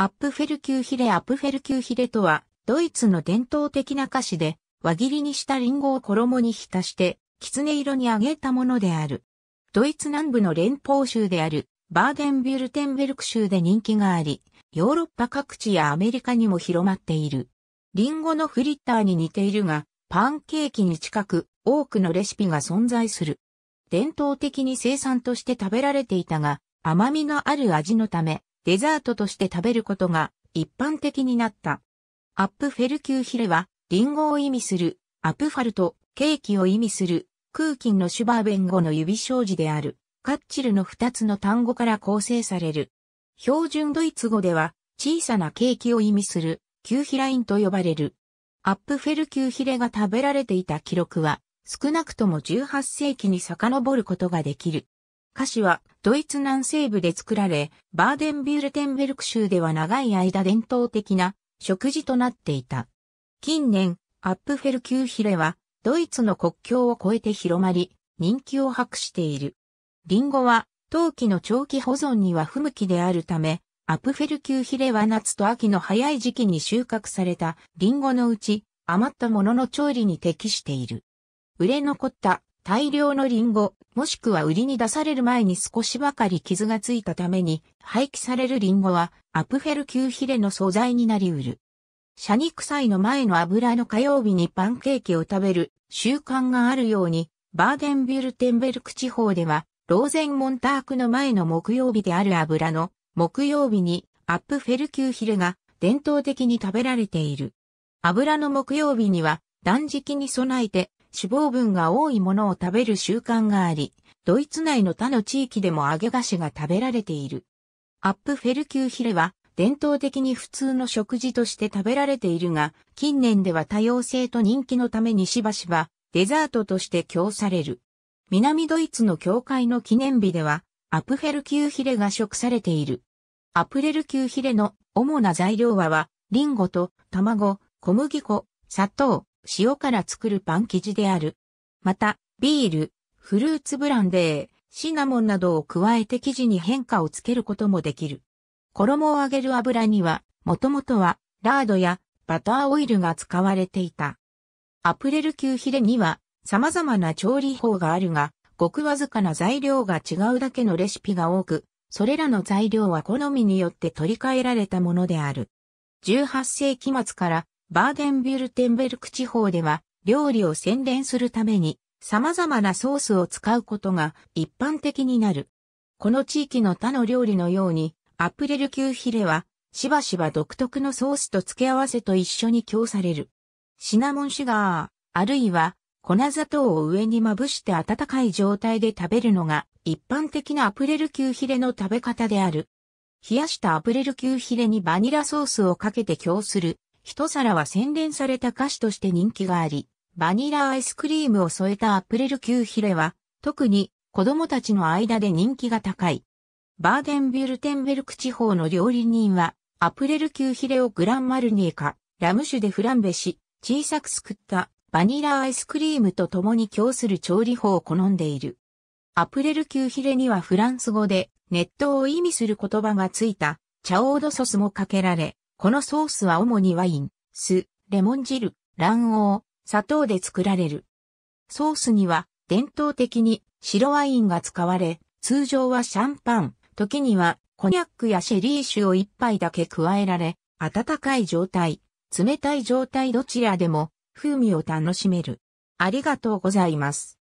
アップフェルキューヒレアップフェルキューヒレとは、ドイツの伝統的な菓子で、輪切りにしたリンゴを衣に浸して、きつね色に揚げたものである。ドイツ南部の連邦州である、バーデンビュルテンベルク州で人気があり、ヨーロッパ各地やアメリカにも広まっている。リンゴのフリッターに似ているが、パンケーキに近く多くのレシピが存在する。伝統的に生産として食べられていたが、甘みのある味のため、デザートとして食べることが一般的になった。アップフェルキューヒレは、リンゴを意味する、アップファルト、ケーキを意味する、空気のシュバーベン語の指障子である、カッチルの二つの単語から構成される。標準ドイツ語では、小さなケーキを意味する、キューヒラインと呼ばれる。アップフェルキューヒレが食べられていた記録は、少なくとも18世紀に遡ることができる。菓子はドイツ南西部で作られ、バーデンビュールテンベルク州では長い間伝統的な食事となっていた。近年、アップフェルキューヒレはドイツの国境を越えて広まり、人気を博している。リンゴは陶器の長期保存には不向きであるため、アップフェルキューヒレは夏と秋の早い時期に収穫されたリンゴのうち余ったものの調理に適している。売れ残った大量のリンゴ、もしくは売りに出される前に少しばかり傷がついたために、廃棄されるリンゴは、アプフェル級ヒレの素材になりうる。シャニクサイの前の油の火曜日にパンケーキを食べる習慣があるように、バーデンビュルテンベルク地方では、ローゼンモンタークの前の木曜日である油の木曜日にアップフェル級ヒレが伝統的に食べられている。油の木曜日には断食に備えて脂肪分が多いものを食べる習慣があり、ドイツ内の他の地域でも揚げ菓子が食べられている。アップフェルキューヒレは伝統的に普通の食事として食べられているが、近年では多様性と人気のためにしばしばデザートとして供される。南ドイツの教会の記念日では、アップフェルキューヒレが食されている。アプレルキューヒレの主な材料はは、リンゴと卵、小麦粉、砂糖、塩から作るパン生地である。また、ビール、フルーツブランデー、シナモンなどを加えて生地に変化をつけることもできる。衣を揚げる油には、もともとは、ラードやバターオイルが使われていた。アプレル級ヒレには、様々な調理法があるが、ごくわずかな材料が違うだけのレシピが多く、それらの材料は好みによって取り替えられたものである。18世紀末からバーデンビュルテンベルク地方では、料理を洗練するために、様々なソースを使うことが一般的になる。この地域の他の料理のように、アプレル級ヒレは、しばしば独特のソースと付け合わせと一緒に供される。シナモンシュガー、あるいは、粉砂糖を上にまぶして温かい状態で食べるのが、一般的なアプレル級ヒレの食べ方である。冷やしたアプレル級ヒレにバニラソースをかけて供する一皿は洗練された菓子として人気があり、バニラアイスクリームを添えたアプレル級ヒレは、特に子供たちの間で人気が高い。バーデンビュルテンベルク地方の料理人は、アプレル級ヒレをグランマルニエか、ラム酒でフランベし、小さくすくったバニラアイスクリームと共に供する調理法を好んでいる。アプレル級ヒレにはフランス語で、熱湯を意味する言葉がついた、チャオードソスもかけられ、このソースは主にワイン、酢、レモン汁、卵黄、砂糖で作られる。ソースには伝統的に白ワインが使われ、通常はシャンパン、時にはコニャックやシェリー酒を一杯だけ加えられ、温かい状態、冷たい状態どちらでも風味を楽しめる。ありがとうございます。